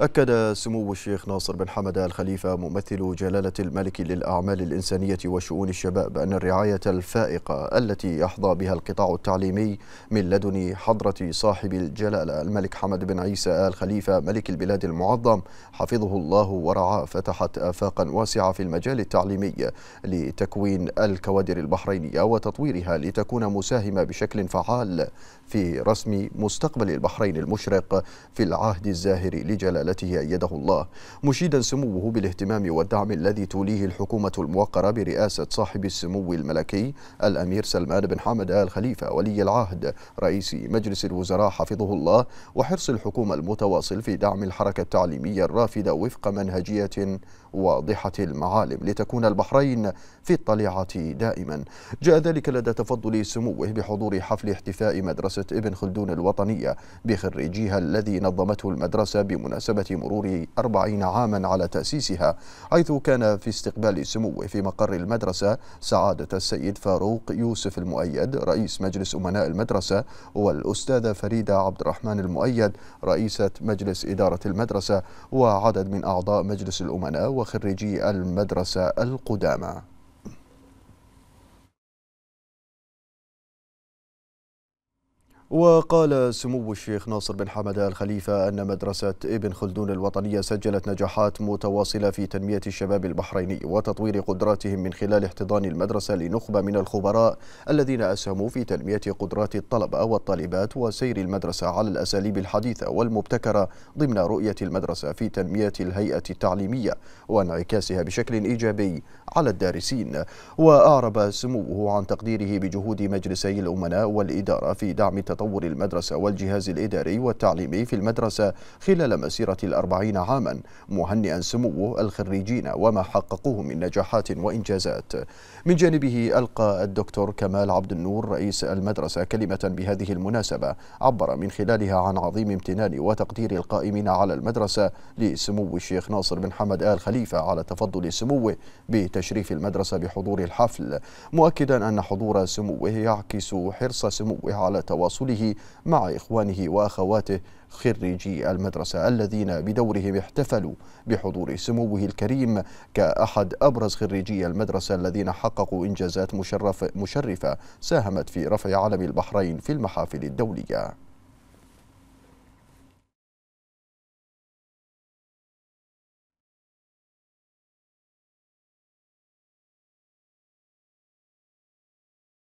أكد سمو الشيخ ناصر بن حمد الخليفة ممثل جلالة الملك للأعمال الإنسانية وشؤون الشباب أن الرعاية الفائقة التي يحظى بها القطاع التعليمي من لدن حضرة صاحب الجلالة الملك حمد بن عيسى آل خليفة ملك البلاد المعظم حفظه الله ورعاه فتحت آفاقا واسعة في المجال التعليمي لتكوين الكوادر البحرينية وتطويرها لتكون مساهمة بشكل فعال في رسم مستقبل البحرين المشرق في العهد الزاهر لجلالة رسالته أيده الله مشيدا سموه بالاهتمام والدعم الذي توليه الحكومة الموقرة برئاسة صاحب السمو الملكي الأمير سلمان بن حمد آل خليفة ولي العهد رئيس مجلس الوزراء حفظه الله وحرص الحكومة المتواصل في دعم الحركة التعليمية الرافدة وفق منهجية واضحة المعالم لتكون البحرين في الطليعة دائما جاء ذلك لدى تفضل سموه بحضور حفل احتفاء مدرسة ابن خلدون الوطنية بخريجيها الذي نظمته المدرسة بمناسبة بمناسبة مرور أربعين عاما على تأسيسها حيث كان في استقبال سموه في مقر المدرسة سعادة السيد فاروق يوسف المؤيد رئيس مجلس أمناء المدرسة والأستاذة فريدة عبد الرحمن المؤيد رئيسة مجلس إدارة المدرسة وعدد من أعضاء مجلس الأمناء وخريجي المدرسة القدامى وقال سمو الشيخ ناصر بن حمد الخليفة أن مدرسة ابن خلدون الوطنية سجلت نجاحات متواصلة في تنمية الشباب البحريني وتطوير قدراتهم من خلال احتضان المدرسة لنخبة من الخبراء الذين أسهموا في تنمية قدرات الطلبة والطالبات وسير المدرسة على الأساليب الحديثة والمبتكرة ضمن رؤية المدرسة في تنمية الهيئة التعليمية وانعكاسها بشكل إيجابي على الدارسين وأعرب سموه عن تقديره بجهود مجلسي الأمناء والإدارة في دعم تطور المدرسة والجهاز الإداري والتعليمي في المدرسة خلال مسيرة الأربعين عاما مهنئا سموه الخريجين وما حققوه من نجاحات وإنجازات من جانبه ألقى الدكتور كمال عبد النور رئيس المدرسة كلمة بهذه المناسبة عبر من خلالها عن عظيم امتنان وتقدير القائمين على المدرسة لسمو الشيخ ناصر بن حمد آل خليفة على تفضل سموه بتشريف المدرسة بحضور الحفل مؤكدا أن حضور سموه يعكس حرص سموه على تواصل تواصله مع إخوانه وأخواته خريجي المدرسة الذين بدورهم احتفلوا بحضور سموه الكريم كأحد أبرز خريجي المدرسة الذين حققوا إنجازات مشرف مشرفة ساهمت في رفع علم البحرين في المحافل الدولية